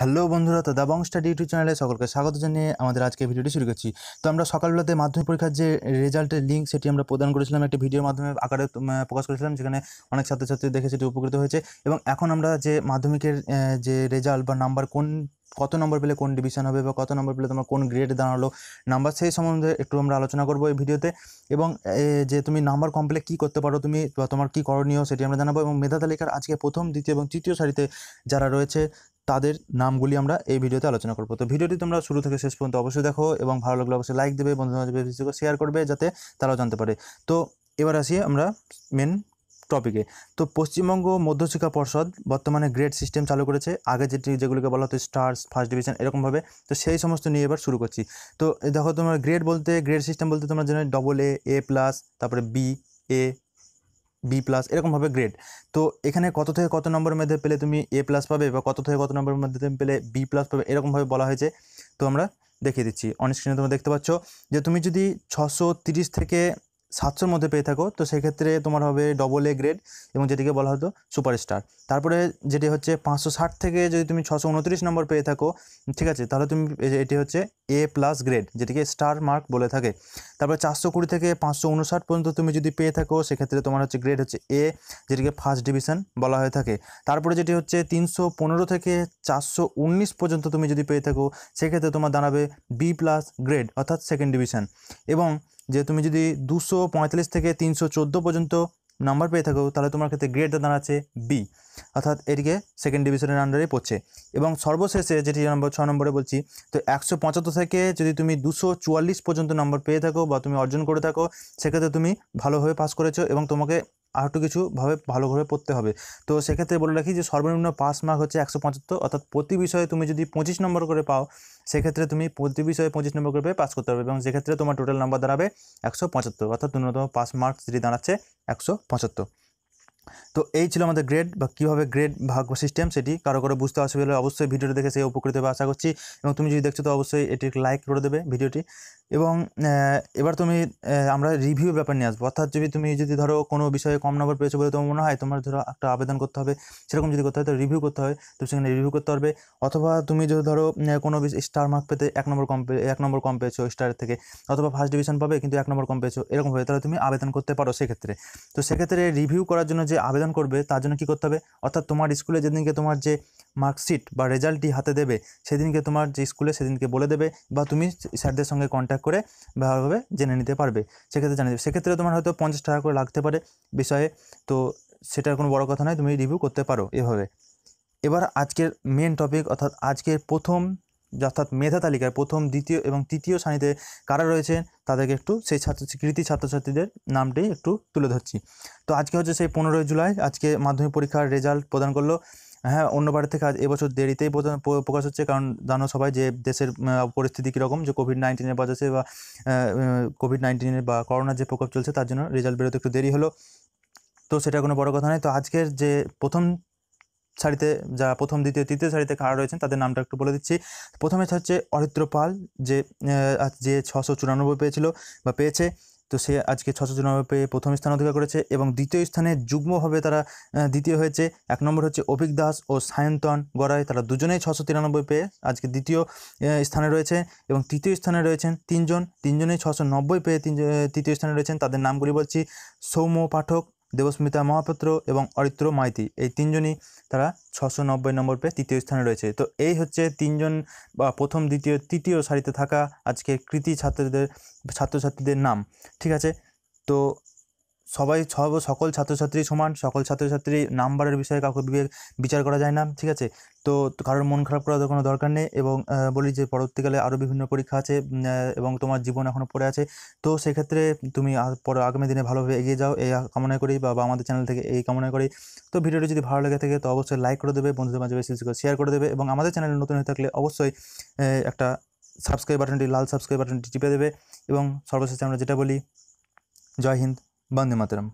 hello বন্ধুরা তো দাবং study YouTube চ্যানেলে সকলকে স্বাগত জানিয়ে আমাদের আজকে ভিডিওটি শুরু করছি তো আমরা সকালবেলাতে মাধ্যমিক পরীক্ষার যে রেজাল্টের লিঙ্ক সেটি আমরা প্রদান করেছিলাম একটি ভিডিওর মাধ্যমে আকারে প্রকাশ করেছিলাম সেখানে অনেক ছাত্রছাত্রী দেখে সেটি উপকৃত হয়েছে এবং এখন আমরা যে মাধ্যমিকের যে রেজাল্ট বা নাম্বার কোন কত নম্বর পেলে কোন ডিভিশন হবে বা কত নম্বর পেলে তোমার কোন গ্রেড দাঁড়ালো নাম্বার সেই সম্বন্ধে একটু আমরা আলোচনা করবো এই ভিডিওতে এবং যে তুমি নাম্বার কম পেলে কী করতে পারো তুমি বা তোমার কী করণীয় সেটি আমরা জানাবো এবং মেধা তালিকার আজকে প্রথম দ্বিতীয় এবং তৃতীয় সারিতে যারা রয়েছে তাদের নামগুলি আমরা এই ভিডিওতে আলোচনা করবো তো ভিডিওটি তোমরা শুরু থেকে শেষ পর্যন্ত অবশ্যই দেখো এবং ভালো লাগলে অবশ্যই লাইক দেবে বন্ধুবান্ধবকে শেয়ার করবে যাতে তারাও জানতে পারে তো এবার আসি আমরা মেন টপিকে তো পশ্চিমবঙ্গ মধ্যশিক্ষা পর্ষদ বর্তমানে গ্রেড সিস্টেম চালু করেছে আগে যেটি যেগুলোকে বলা হতো স্টার্স ফার্স্ট ডিভিশন এরকমভাবে তো সেই সমস্ত নিয়ে এবার শুরু করছি তো দেখো তোমার গ্রেড বলতে গ্রেড সিস্টেম বলতে তোমরা জানো ডবল এ এ প্লাস তারপরে বি এ বি প্লাস এরকমভাবে গ্রেড তো এখানে কত থেকে কত নম্বরের মধ্যে পেলে তুমি এ প্লাস পাবে বা কত থেকে কত নম্বরের মধ্যে তুমি পেলে বি প্লাস পাবে এরকমভাবে বলা হয়েছে তো আমরা দেখিয়ে দিচ্ছি অনেক স্ক্রিনে তোমরা দেখতে পাচ্ছ যে তুমি যদি ছশো থেকে সাতশোর মধ্যে পেয়ে থাকো তো সেক্ষেত্রে তোমার হবে ডবল এ গ্রেড এবং যেটিকে বলা হতো সুপারস্টার তারপরে যেটি হচ্ছে পাঁচশো ষাট থেকে যদি তুমি ছশো উনত্রিশ নম্বর পেয়ে থাকো ঠিক আছে তাহলে তুমি এটি হচ্ছে এ প্লাস গ্রেড যেটিকে স্টার মার্ক বলে থাকে তারপরে চারশো কুড়ি থেকে পাঁচশো উনষাট পর্যন্ত তুমি যদি পেয়ে থাকো সেক্ষেত্রে তোমার হচ্ছে গ্রেড হচ্ছে এ যেটিকে ফার্স্ট ডিভিশন বলা হয়ে থাকে তারপরে যেটি হচ্ছে তিনশো পনেরো থেকে চারশো উনিশ পর্যন্ত তুমি যদি পেয়ে থাকো সেক্ষেত্রে তোমার দাঁড়াবে বি প্লাস গ্রেড অর্থাৎ সেকেন্ড ডিভিশন এবং যে তুমি যদি দুশো পঁয়তাল্লিশ থেকে তিনশো চোদ্দো পর্যন্ত নাম্বার পেয়ে থাকো তাহলে তোমার ক্ষেত্রে গ্রেড দাঁড়াচ্ছে বি অর্থাৎ এটিকে সেকেন্ড ডিভিশনের আন্ডারে পড়ছে এবং সর্বশেষে যেটি নম্বর ছ নম্বরে বলছি তো একশো পঁচাত্তর থেকে যদি তুমি দুশো চুয়াল্লিশ পর্যন্ত নাম্বার পেয়ে থাকো বা তুমি অর্জন করে থাকো সেক্ষেত্রে তুমি ভালোভাবে পাস করেছো এবং তোমাকে আর একটু কিছুভাবে ভালোভাবে পড়তে হবে তো সেক্ষেত্রে বলে রাখি যে সর্বনিম্ন পাস মার্ক হচ্ছে একশো পঁচাত্তর অর্থাৎ প্রতি বিষয়ে তুমি যদি পঁচিশ নম্বর করে পাও সেক্ষেত্রে তুমি প্রতি বিষয়ে পঁচিশ নম্বর গ্রুপে পাস করতে পারবে এবং সেক্ষেত্রে তোমার টোটাল নাম্বার দাঁড়াবে একশো পঁচাত্তর অর্থাৎ ন্যূনতম পাস মার্কস যেটি দাঁড়াচ্ছে একশো পঁচাত্তর তো এই ছিল আমাদের গ্রেড বা কীভাবে গ্রেড ভাগ সিস্টেম সেটি কারো কারো বুঝতে অসুবিধা হলে অবশ্যই ভিডিওটি দেখে সেই উপকৃত হবে আশা করছি এবং তুমি যদি দেখছো তো অবশ্যই এটি লাইক করে দেবে ভিডিওটি এবং এবার তুমি আমরা রিভিউ ব্যাপার নিয়ে আসবো অর্থাৎ যদি তুমি যদি ধরো কোনো বিষয়ে কম নম্বর পেয়েছো বলে তোমার মনে হয় তোমার ধরো একটা আবেদন করতে হবে সেরকম যদি করতে হয় তো রিভিউ করতে হয় তো সেখানে রিভিউ করতে পারবে অথবা তুমি যদি ধরো কোনো স্টার মার্ক পেতে এক নম্বর কম এক নম্বর কম পেয়েছো স্টারের থেকে অথবা ফার্স্ট ডিভিশন পাবে কিন্তু এক নম্বর কম পেয়েছো এরকম হয়ে তাহলে তুমি আবেদন করতে পারো সেক্ষেত্রে তো সেক্ষেত্রে রিভিউ করার জন্য যে আবেদন করবে তার জন্য কী করতে হবে অর্থাৎ তোমার স্কুলে যেদিনকে তোমার যে মার্কশিট বা রেজাল্টটি হাতে দেবে সেদিনকে তোমার যে স্কুলে সেদিনকে বলে দেবে বা তুমি স্যারদের সঙ্গে কন্ট্যাক্ট করে ভালোভাবে জেনে নিতে পারবে সেক্ষেত্রে জানিয়ে দেবে সেক্ষেত্রে তোমার হয়তো পঞ্চাশ টাকা করে লাগতে পারে বিষয়ে তো সেটার কোনো বড় কথা নয় তুমি রিভিউ করতে পারো এভাবে এবার আজকের মেন টপিক অর্থাৎ আজকের প্রথম অর্থাৎ মেধা তালিকায় প্রথম দ্বিতীয় এবং তৃতীয় শ্রেণীতে কারা রয়েছে তাদেরকে একটু সেই ছাত্র কৃতি ছাত্রছাত্রীদের নামটি একটু তুলে ধরছি তো আজকে হচ্ছে সেই পনেরোই জুলাই আজকে মাধ্যমিক পরীক্ষার রেজাল্ট প্রদান করলো হ্যাঁ অন্য অন্যবার থেকে আজ এবছর দেরিতেই প্রকাশ হচ্ছে কারণ জানো সবাই যে দেশের পরিস্থিতি কীরকম যে কোভিড নাইন্টিনের বাজাচ্ছে বা কোভিড নাইন্টিনের বা করোনার যে প্রকোপ চলছে তার জন্য রেজাল্ট বেরোতে একটু দেরি হলো তো সেটা কোনো বড় কথা নয় তো আজকের যে প্রথম সারিতে যা প্রথম দ্বিতীয় তৃতীয় সারিতে কারা রয়েছেন তাদের নামটা একটু বলে দিচ্ছি প্রথমে হচ্ছে অরিত্র পাল যে যে ছশো চুরানব্বই পেয়েছিল বা পেয়েছে তো সে আজকে ছশো চুরানব্বই পেয়ে প্রথম স্থান অধিকার করেছে এবং দ্বিতীয় স্থানে যুগ্মভাবে তারা দ্বিতীয় হয়েছে এক নম্বর হচ্ছে অভিক দাস ও সায়ন্তন গড়াই তারা দুজনেই ছশো তিরানব্বই পেয়ে আজকে দ্বিতীয় স্থানে রয়েছে এবং তৃতীয় স্থানে রয়েছেন তিনজন তিনজনেই ছশো নব্বই পেয়ে তিন তৃতীয় স্থানে রয়েছেন তাদের নামগুলি বলছি সৌম্য পাঠক দেবস্মিতা মহাপাত্র এবং অরিত্র মাইতি এই তিনজনই তারা ছশো নব্বই নম্বর পেয়ে তৃতীয় স্থানে রয়েছে তো এই হচ্ছে তিনজন বা প্রথম দ্বিতীয় তৃতীয় সারিতে থাকা আজকের কৃতি ছাত্রদের ছাত্রছাত্রীদের নাম ঠিক আছে তো সবাই সব সকল ছাত্রছাত্রী সমান সকল ছাত্রছাত্রী নাম্বারের বিষয়ে কাউকে বিচার করা যায় না ঠিক আছে তো কারোর মন খারাপ করার কোনো দরকার নেই এবং বলি যে পরবর্তীকালে আরও বিভিন্ন পরীক্ষা আছে এবং তোমার জীবন এখনও পড়ে আছে তো সেক্ষেত্রে তুমি পরে আগামী দিনে ভালোভাবে এগিয়ে যাও এই কামনা করি বা আমাদের চ্যানেল থেকে এই কামনা করি তো ভিডিওটি যদি ভালো লেগে থাকে তো অবশ্যই লাইক করে দেবে বন্ধুদের মাঝে বেশি করে শেয়ার করে দেবে এবং আমাদের চ্যানেল নতুন হয়ে থাকলে অবশ্যই একটা সাবস্ক্রাইব বাটনটি লাল সাবস্ক্রাইব বাটনটি চিপে দেবে এবং সর্বশেষে আমরা যেটা বলি জয় হিন্দ वंदे मातरम